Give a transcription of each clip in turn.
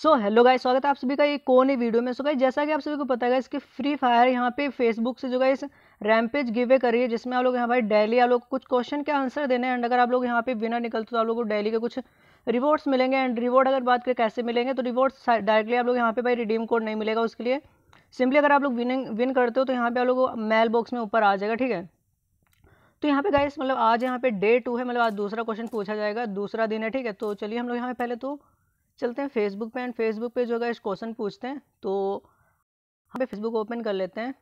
so hello guys स्वागत है आप सभी का ये कौन है वीडियो में सो so, गाइस जैसा कि आप सभी को पता है इसके फ्री फायर यहाँ पे फेसबुक से जो गाइस रैमपेज गिव अवे करिए जिसमें आप लोग यहाँ भाई डेली आप लोग कुछ क्वेश्चन के आंसर देने हैं एंड अगर आप लोग यहाँ पे विनर निकलते तो आप लोग को डेली के कुछ रिवॉर्ड्स मिलेंगे एंड रिवॉर्ड अगर बात करें कैसे मिलेंगे तो रिवॉर्ड्स डायरेक्टली आप लोग यहाँ पे भाई रिडीम कोड नहीं मिलेगा उसके लिए सिंपली अगर आप लोग विनिंग विन करते हो तो यहाँ पे आप लोग मेल बॉक्स में ऊपर आ जाएगा ठीक है तो यहाँ पे गाइस मतलब आज यहाँ पे डे टू है मतलब आज दूसरा क्वेश्चन पूछा जाएगा दूसरा दिन है ठीक है तो चलिए हम लोग यहाँ पे पहले तो चलते हैं फेसबुक पे एंड फेसबुक पे जो है इस क्वेश्चन पूछते हैं तो हम पे फेसबुक ओपन कर लेते हैं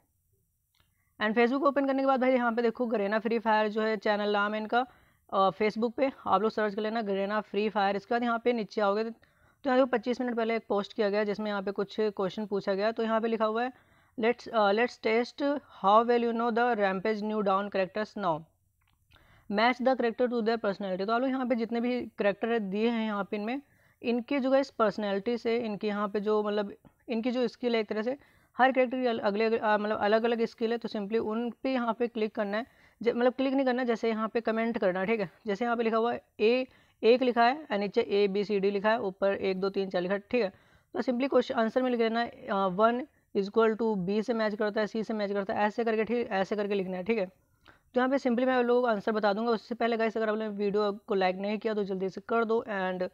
एंड फेसबुक ओपन करने के बाद भाई यहाँ पे देखो ग्रेना फ्री फायर जो है चैनल नाम है इनका फेसबुक पे आप लोग सर्च कर लेना ग्रेना फ्री फायर इसके बाद यहाँ पे नीचे आओगे तो, तो यहाँ पे पच्चीस मिनट पहले एक पोस्ट किया गया जिसमें यहाँ पे कुछ क्वेश्चन पूछा गया तो यहाँ पे लिखा हुआ है let's let's test how well you know the rampage new down characters now match the character to their personality तो आप लोग यहाँ पे जितने भी करेक्टर दिए हैं यहाँ पे इनमें इनकी जो इस पर्सनैलिटी से इनके यहाँ पे जो मतलब इनकी जो स्किल है एक तरह से हर कैरेक्टर की अगले मतलब अलग अलग स्किल है तो सिंपली उन पे यहाँ पे क्लिक करना है मतलब क्लिक नहीं करना जैसे यहाँ पे कमेंट करना है ठीक है जैसे यहाँ पे लिखा हुआ है ए एक लिखा है नीचे ए बी सी डी लिखा है ऊपर एक दो तीन चार लिखा है ठीक है तो सिंपली क्वेश्चन आंसर में लिख देना है वन इक्वल टू बी से मैच करता है सी से मैच करता है ऐसे करके ठीक ऐसे करके लिखना है ठीक है तो यहाँ पे सिंपली मैं लोग आंसर बता दूंगा उससे पहले गाइस अगर आपने वीडियो को लाइक नहीं किया तो जल्दी से कर दो एंड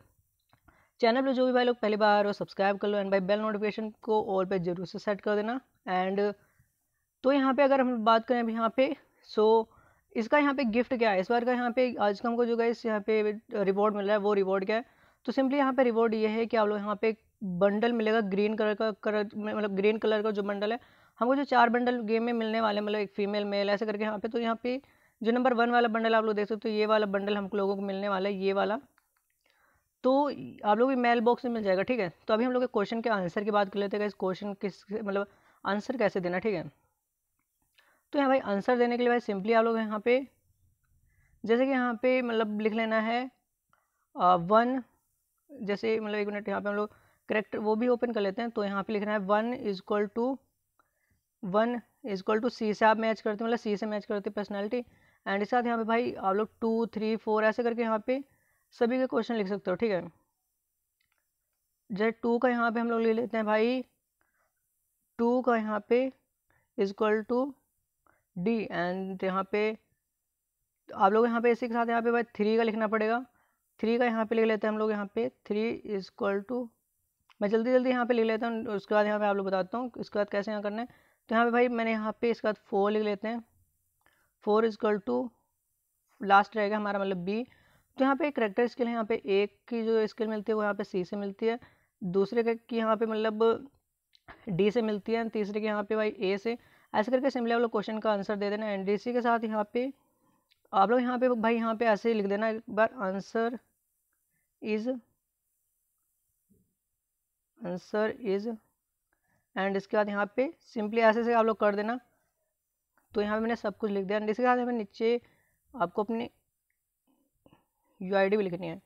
चैनल पर जो भी भाई लोग पहली बार हो सब्सक्राइब कर लो एंड भाई बेल नोटिफिकेशन को ऑल पे जरूर से सेट कर देना एंड तो यहाँ पे अगर हम बात करें अभी यहाँ पे सो so, इसका यहाँ पे गिफ्ट क्या है इस बार का यहाँ पे आज का हमको जो इस यहाँ पे रिवॉर्ड मिल रहा है वो रिवॉर्ड क्या है तो सिंपली यहाँ पे रिवॉर्ड ये है कि आप लोग यहाँ पे बंडल मिलेगा ग्रीन कलर का कलर मतलब ग्रीन कलर का जो बंडल है हमको जो चार बंडल गेम में मिलने वाले मतलब एक फीमेल मेल ऐसे करके यहाँ पे तो यहाँ पे जो नंबर वन वाला बंडल आप लोग देख सकते हो तो ये वाला बंडल हम लोगों को मिलने वाला है ये वाला तो आप लोग मेल बॉक्स में मिल जाएगा ठीक है तो अभी हम लोग क्वेश्चन के आंसर की बात कर लेते हैं क्वेश्चन किस मतलब आंसर कैसे देना ठीक है तो यहाँ भाई आंसर देने के लिए भाई सिंपली आप लोग यहाँ पे जैसे कि यहाँ पे मतलब लिख लेना है आ, वन जैसे मतलब एक मिनट यहाँ पे हम लोग करेक्ट वो भी ओपन कर लेते हैं तो यहाँ पे लिखना है one equal to one equal to C से आप मैच करते हैं मतलब सी से मैच करते हैं पर्सनैलिटी एंड साथ यहाँ पे भाई आप लोग टू थ्री फोर ऐसे करके यहाँ पे सभी के क्वेश्चन लिख सकते हो ठीक है जैसे टू का यहाँ पे हम लोग ले लेते हैं भाई टू का यहाँ पे इजक्वल टू डी एंड यहाँ पे आप लोग यहाँ पे इसी के साथ यहाँ पे भाई थ्री का लिखना पड़ेगा थ्री का यहाँ पे लिख लेते हैं हम लोग यहाँ पे थ्री इजक्वल टू मैं जल्दी जल्दी यहाँ पे लिख लेता हूँ उसके बाद यहाँ पे आप लोग बताता हूँ इसके बाद कैसे यहाँ करना है तो यहाँ पे भाई मैंने यहाँ पे इसके बाद फोर लिख लेते हैं फोर इजक्वल टू लास्ट रहेगा हमारा मतलब बी तो यहाँ पे एक करेक्टर स्केल है यहाँ पे एक की जो स्केल मिलती है वो यहाँ पे सी से मिलती है दूसरे की यहाँ पे मतलब डी से मिलती है तीसरे के यहाँ पे भाई ए से ऐसे करके सिमिलर आप लोग क्वेश्चन का आंसर दे देना एन के साथ यहाँ पे आप लोग यहाँ पे भाई यहाँ पे ऐसे लिख देना एक बार answer is answer is and इसके बाद यहाँ पे सिंपली ऐसे से आप लोग कर देना तो यहाँ पे मैंने सब कुछ लिख दिया एंड इसके बाद हमें नीचे आपको अपनी यू आई डी भी लिखनी है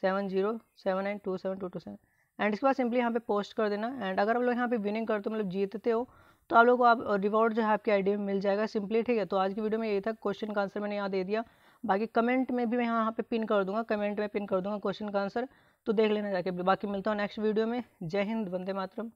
seven zero seven nine two seven two two seven and इसके बाद सिंपली यहाँ पे पोस्ट कर देना एंड अगर आप लोग यहाँ पे विनिंग करते हो मतलब जीतते हो तो आप लोग को आप रिवॉर्ड जो है आपकी आईडी में मिल जाएगा सिंपली ठीक है तो आज की वीडियो में यही था क्वेश्चन का आंसर मैंने यहाँ दे दिया बाकी कमेंट में भी मैं यहाँ पे पिन कर दूंगा कमेंट में पिन कर दूंगा क्वेश्चन का आंसर तो देख लेना जाके बाकी मिलता हूँ नेक्स्ट वीडियो में जय हिंद वंदे मातरम